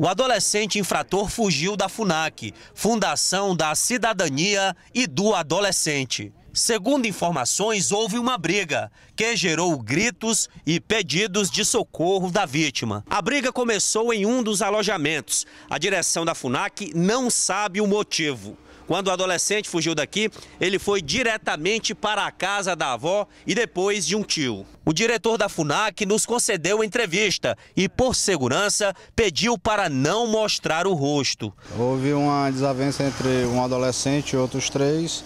O adolescente infrator fugiu da FUNAC, Fundação da Cidadania e do Adolescente. Segundo informações, houve uma briga que gerou gritos e pedidos de socorro da vítima. A briga começou em um dos alojamentos. A direção da FUNAC não sabe o motivo. Quando o adolescente fugiu daqui, ele foi diretamente para a casa da avó e depois de um tio. O diretor da FUNAC nos concedeu entrevista e, por segurança, pediu para não mostrar o rosto. Houve uma desavença entre um adolescente e outros três,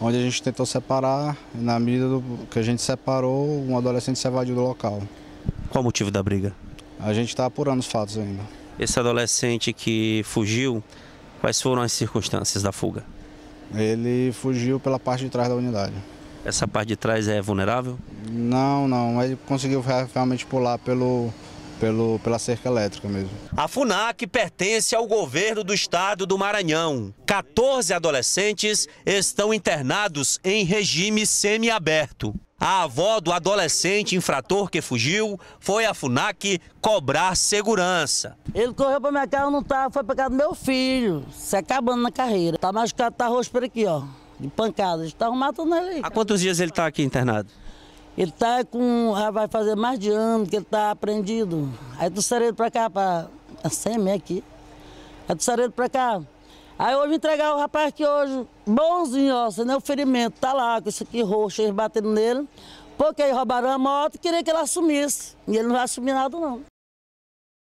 onde a gente tentou separar. Na medida do, que a gente separou, um adolescente se evadiu do local. Qual o motivo da briga? A gente está apurando os fatos ainda. Esse adolescente que fugiu, Quais foram as circunstâncias da fuga? Ele fugiu pela parte de trás da unidade. Essa parte de trás é vulnerável? Não, não. Ele conseguiu realmente pular pelo, pelo, pela cerca elétrica mesmo. A FUNAC pertence ao governo do estado do Maranhão. 14 adolescentes estão internados em regime semiaberto. A avó do adolescente infrator que fugiu foi à FUNAC cobrar segurança. Ele correu para minha casa, não estava, tá, foi pra casa do meu filho, se é acabando na carreira. Tá machucado, tá roxo por aqui, ó, de pancada. Estavam matando ele. Há quantos dias ele está aqui internado? Ele tá com. Já vai fazer mais de ano que ele tá apreendido. Aí tu sarei para cá, para a CME aqui. Aí tu sarei para cá. Aí eu vou entregar o rapaz aqui hoje, bonzinho, ó, sem nem o ferimento, tá lá, com isso aqui roxo, eles batendo nele. Porque aí roubaram a moto e queria que ele assumisse. E ele não vai assumir nada, não.